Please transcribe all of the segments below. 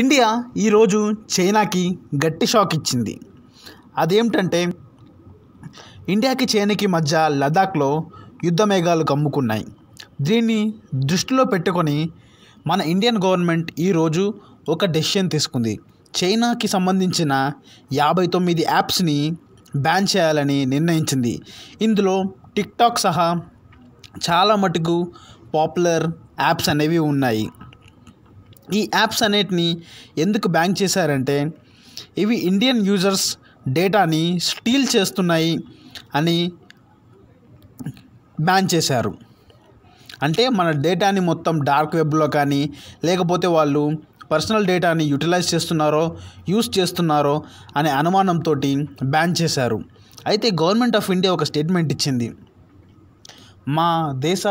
India ఈరోజు చైనాకి గట్టి షాక్ ఇచ్చింది అదేమిటంటే ఇండియాకి చైనాకి మధ్య లదాఖ్లో యుద్ధ మేఘాలు కమ్ముకున్నాయి దీన్ని దృష్టిలో పెట్టుకొని మన ఇండియన్ గవర్నమెంట్ ఈరోజు ఒక డెసిషన్ తీసుకుంది చైనాకి సంబంధించిన యాభై తొమ్మిది యాప్స్ని బ్యాన్ చేయాలని నిర్ణయించింది ఇందులో టిక్టాక్ సహా చాలా మటుకు పాపులర్ యాప్స్ అనేవి ఉన్నాయి ఈ యాప్స్ అనేటిని ఎందుకు బ్యాన్ చేశారంటే ఇవి ఇండియన్ యూజర్స్ డేటాని స్టీల్ చేస్తున్నాయి అని బ్యాన్ చేశారు అంటే మన డేటాని మొత్తం డార్క్ వెబ్లో కానీ లేకపోతే వాళ్ళు పర్సనల్ డేటాని యూటిలైజ్ చేస్తున్నారో యూస్ చేస్తున్నారో అనే అనుమానంతో బ్యాన్ చేశారు అయితే గవర్నమెంట్ ఆఫ్ ఇండియా ఒక స్టేట్మెంట్ ఇచ్చింది మా దేశ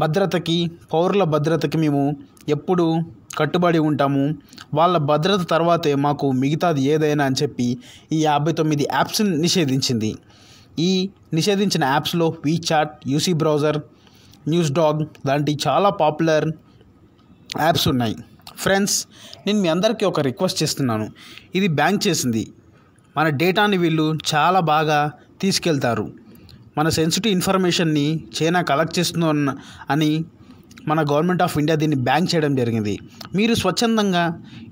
భద్రతకి పౌరుల భద్రతకి మేము ఎప్పుడు కట్టుబడి ఉంటాము వాళ్ళ భద్రత తర్వాతే మాకు మిగతాది ఏదైనా అని చెప్పి ఈ యాభై తొమ్మిది యాప్స్ని నిషేధించింది ఈ నిషేధించిన యాప్స్లో WeChat UC browser News Dog లాంటి చాలా పాపులర్ యాప్స్ ఉన్నాయి ఫ్రెండ్స్ నేను మీ అందరికీ ఒక రిక్వెస్ట్ చేస్తున్నాను ఇది బ్యాంక్ చేసింది మన డేటాని వీళ్ళు చాలా బాగా తీసుకెళ్తారు మన సెన్సిటివ్ ఇన్ఫర్మేషన్ని చైనా కలెక్ట్ చేస్తుందో అని మన గవర్నమెంట్ ఆఫ్ ఇండియా దీన్ని బ్యాన్ చేయడం జరిగింది మీరు స్వచ్ఛందంగా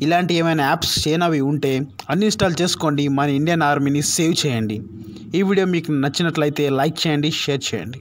ఇలాంటి ఏమైనా యాప్స్ చేయనవి ఉంటే అన్ఇన్స్టాల్ చేసుకోండి మన ఇండియన్ ఆర్మీని సేవ్ చేయండి ఈ వీడియో మీకు నచ్చినట్లయితే లైక్ చేయండి షేర్ చేయండి